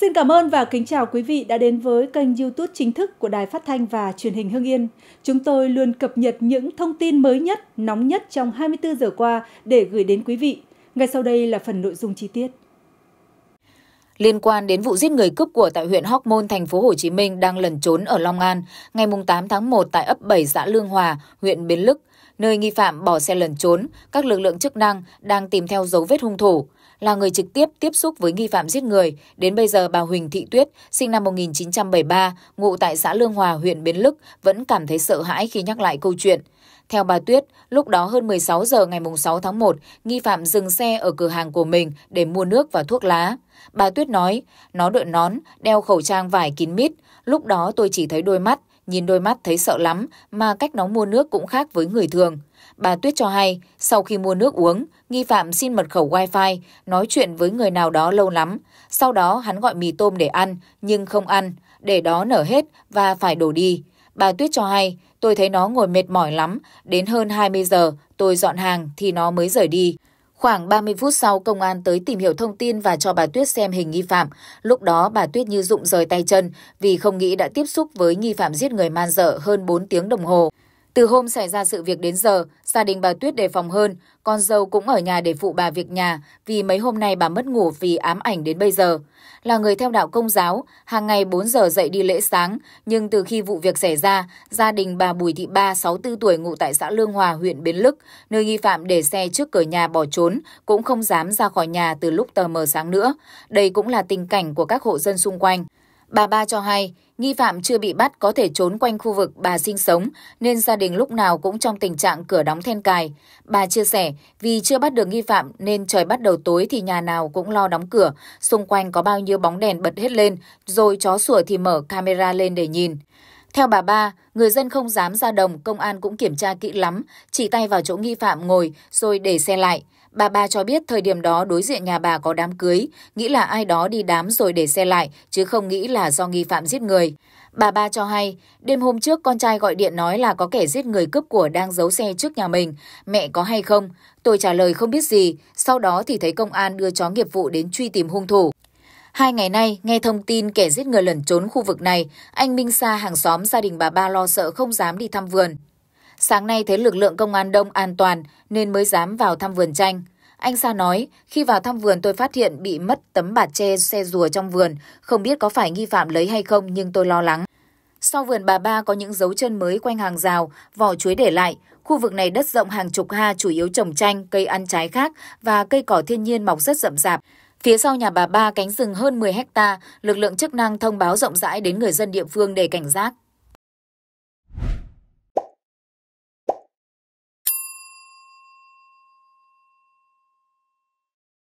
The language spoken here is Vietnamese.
Xin cảm ơn và kính chào quý vị đã đến với kênh YouTube chính thức của Đài Phát thanh và Truyền hình Hưng Yên. Chúng tôi luôn cập nhật những thông tin mới nhất, nóng nhất trong 24 giờ qua để gửi đến quý vị. Ngay sau đây là phần nội dung chi tiết. Liên quan đến vụ giết người cướp của tại huyện Hóc Môn, thành phố Hồ Chí Minh đang lẩn trốn ở Long An, ngày 8 tháng 1 tại ấp 7 xã Lương Hòa, huyện Bến Lức, nơi nghi phạm bỏ xe lẩn trốn, các lực lượng chức năng đang tìm theo dấu vết hung thủ là người trực tiếp tiếp xúc với nghi phạm giết người. Đến bây giờ, bà Huỳnh Thị Tuyết, sinh năm 1973, ngụ tại xã Lương Hòa, huyện Bến Lức, vẫn cảm thấy sợ hãi khi nhắc lại câu chuyện. Theo bà Tuyết, lúc đó hơn 16 giờ ngày 6 tháng 1, nghi phạm dừng xe ở cửa hàng của mình để mua nước và thuốc lá. Bà Tuyết nói, nó đội nón, đeo khẩu trang vải kín mít, lúc đó tôi chỉ thấy đôi mắt, Nhìn đôi mắt thấy sợ lắm mà cách nó mua nước cũng khác với người thường. Bà Tuyết cho hay, sau khi mua nước uống, nghi phạm xin mật khẩu wifi, nói chuyện với người nào đó lâu lắm. Sau đó hắn gọi mì tôm để ăn, nhưng không ăn, để đó nở hết và phải đổ đi. Bà Tuyết cho hay, tôi thấy nó ngồi mệt mỏi lắm, đến hơn 20 giờ, tôi dọn hàng thì nó mới rời đi. Khoảng 30 phút sau, công an tới tìm hiểu thông tin và cho bà Tuyết xem hình nghi phạm. Lúc đó, bà Tuyết như rụng rời tay chân vì không nghĩ đã tiếp xúc với nghi phạm giết người man dợ hơn 4 tiếng đồng hồ. Từ hôm xảy ra sự việc đến giờ, gia đình bà Tuyết đề phòng hơn, con dâu cũng ở nhà để phụ bà việc nhà vì mấy hôm nay bà mất ngủ vì ám ảnh đến bây giờ. Là người theo đạo công giáo, hàng ngày 4 giờ dậy đi lễ sáng, nhưng từ khi vụ việc xảy ra, gia đình bà Bùi Thị Ba, 64 tuổi ngụ tại xã Lương Hòa, huyện Bến Lức, nơi nghi phạm để xe trước cửa nhà bỏ trốn, cũng không dám ra khỏi nhà từ lúc tờ mờ sáng nữa. Đây cũng là tình cảnh của các hộ dân xung quanh. Bà Ba cho hay, nghi phạm chưa bị bắt có thể trốn quanh khu vực bà sinh sống, nên gia đình lúc nào cũng trong tình trạng cửa đóng then cài. Bà chia sẻ, vì chưa bắt được nghi phạm nên trời bắt đầu tối thì nhà nào cũng lo đóng cửa, xung quanh có bao nhiêu bóng đèn bật hết lên, rồi chó sủa thì mở camera lên để nhìn. Theo bà Ba, người dân không dám ra đồng, công an cũng kiểm tra kỹ lắm, chỉ tay vào chỗ nghi phạm ngồi rồi để xe lại. Bà Ba cho biết thời điểm đó đối diện nhà bà có đám cưới, nghĩ là ai đó đi đám rồi để xe lại, chứ không nghĩ là do nghi phạm giết người. Bà Ba cho hay, đêm hôm trước con trai gọi điện nói là có kẻ giết người cướp của đang giấu xe trước nhà mình, mẹ có hay không? Tôi trả lời không biết gì, sau đó thì thấy công an đưa chó nghiệp vụ đến truy tìm hung thủ. Hai ngày nay, nghe thông tin kẻ giết người lẩn trốn khu vực này, anh Minh Sa hàng xóm gia đình bà Ba lo sợ không dám đi thăm vườn. Sáng nay thấy lực lượng công an đông an toàn nên mới dám vào thăm vườn tranh. Anh Sa nói, khi vào thăm vườn tôi phát hiện bị mất tấm bạt tre xe rùa trong vườn, không biết có phải nghi phạm lấy hay không nhưng tôi lo lắng. Sau vườn bà ba có những dấu chân mới quanh hàng rào, vỏ chuối để lại. Khu vực này đất rộng hàng chục ha chủ yếu trồng chanh, cây ăn trái khác và cây cỏ thiên nhiên mọc rất rậm rạp. Phía sau nhà bà Ba cánh rừng hơn 10 hecta, lực lượng chức năng thông báo rộng rãi đến người dân địa phương để cảnh giác.